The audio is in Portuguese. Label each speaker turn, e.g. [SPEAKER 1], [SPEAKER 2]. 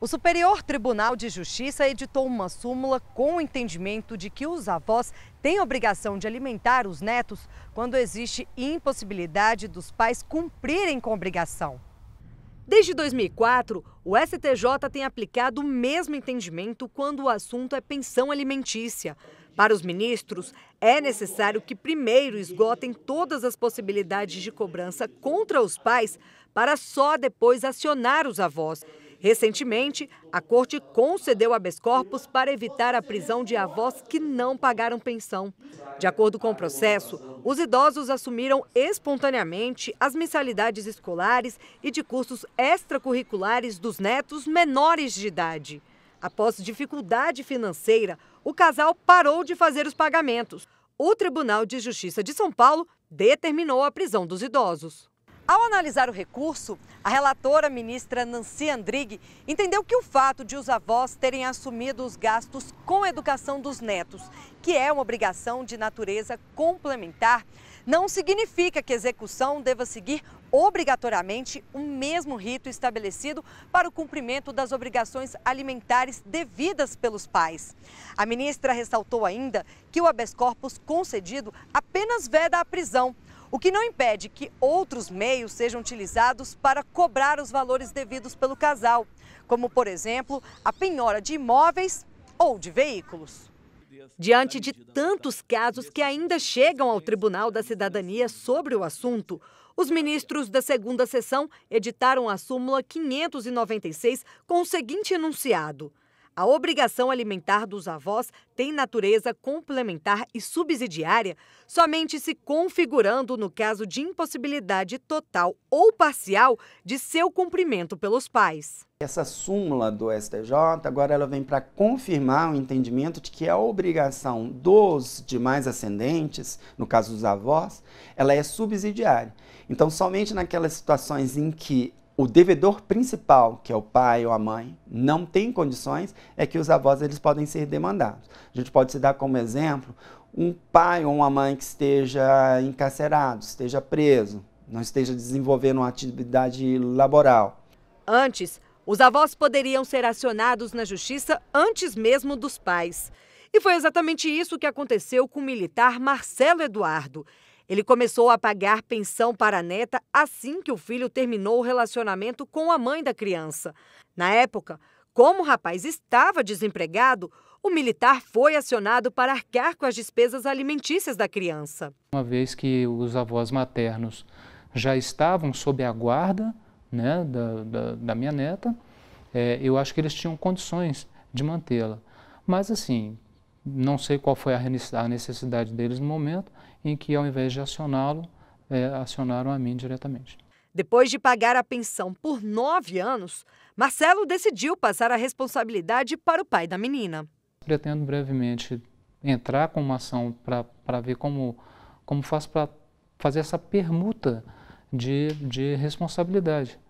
[SPEAKER 1] O Superior Tribunal de Justiça editou uma súmula com o entendimento de que os avós têm obrigação de alimentar os netos quando existe impossibilidade dos pais cumprirem com a obrigação. Desde 2004, o STJ tem aplicado o mesmo entendimento quando o assunto é pensão alimentícia. Para os ministros, é necessário que primeiro esgotem todas as possibilidades de cobrança contra os pais para só depois acionar os avós. Recentemente, a corte concedeu habeas corpus para evitar a prisão de avós que não pagaram pensão. De acordo com o processo, os idosos assumiram espontaneamente as mensalidades escolares e de cursos extracurriculares dos netos menores de idade. Após dificuldade financeira, o casal parou de fazer os pagamentos. O Tribunal de Justiça de São Paulo determinou a prisão dos idosos. Ao analisar o recurso, a relatora ministra Nancy Andrighi entendeu que o fato de os avós terem assumido os gastos com a educação dos netos, que é uma obrigação de natureza complementar, não significa que a execução deva seguir obrigatoriamente o mesmo rito estabelecido para o cumprimento das obrigações alimentares devidas pelos pais. A ministra ressaltou ainda que o habeas corpus concedido apenas veda a prisão o que não impede que outros meios sejam utilizados para cobrar os valores devidos pelo casal, como, por exemplo, a penhora de imóveis ou de veículos. Diante de tantos casos que ainda chegam ao Tribunal da Cidadania sobre o assunto, os ministros da segunda sessão editaram a súmula 596 com o seguinte enunciado: a obrigação alimentar dos avós tem natureza complementar e subsidiária, somente se configurando no caso de impossibilidade total ou parcial de seu cumprimento pelos pais.
[SPEAKER 2] Essa súmula do STJ agora ela vem para confirmar o entendimento de que a obrigação dos demais ascendentes, no caso dos avós, ela é subsidiária. Então, somente naquelas situações em que o devedor principal, que é o pai ou a mãe, não tem condições, é que os avós eles podem ser demandados. A gente pode se dar como exemplo um pai ou uma mãe que esteja encarcerado, esteja preso, não esteja desenvolvendo uma atividade laboral.
[SPEAKER 1] Antes, os avós poderiam ser acionados na justiça antes mesmo dos pais. E foi exatamente isso que aconteceu com o militar Marcelo Eduardo. Ele começou a pagar pensão para a neta assim que o filho terminou o relacionamento com a mãe da criança. Na época, como o rapaz estava desempregado, o militar foi acionado para arcar com as despesas alimentícias da criança.
[SPEAKER 3] Uma vez que os avós maternos já estavam sob a guarda né, da, da, da, minha neta, é, eu acho que eles tinham condições de mantê-la. Mas assim, não sei qual foi a necessidade deles no momento em que, ao invés de acioná-lo, é, acionaram a mim diretamente.
[SPEAKER 1] Depois de pagar a pensão por nove anos, Marcelo decidiu passar a responsabilidade para o pai da menina.
[SPEAKER 3] Pretendo brevemente entrar com uma ação para ver como, como faço para fazer essa permuta de, de responsabilidade.